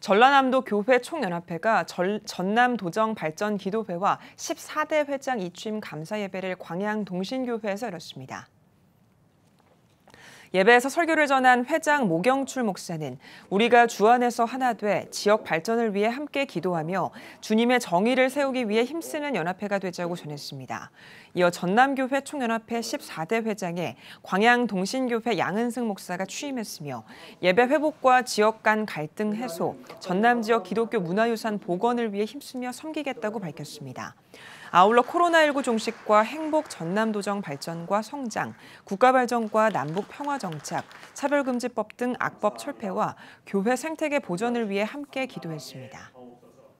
전라남도 교회 총연합회가 전, 남 도정 발전 기도회와 14대 회장 이취임 감사 예배를 광양 동신교회에서 열었습니다. 예배에서 설교를 전한 회장 모경출 목사는 우리가 주 안에서 하나 돼 지역 발전을 위해 함께 기도하며 주님의 정의를 세우기 위해 힘쓰는 연합회가 되자고 전했습니다. 이어 전남교회 총연합회 14대 회장에 광양동신교회 양은승 목사가 취임했으며 예배 회복과 지역 간 갈등 해소, 전남 지역 기독교 문화유산 복원을 위해 힘쓰며 섬기겠다고 밝혔습니다. 아울러 코로나19 종식과 행복 전남도정 발전과 성장, 국가 발전과 남북 평화 정착, 차별금지법 등 악법 철폐와 교회 생태계 보전을 위해 함께 기도했습니다.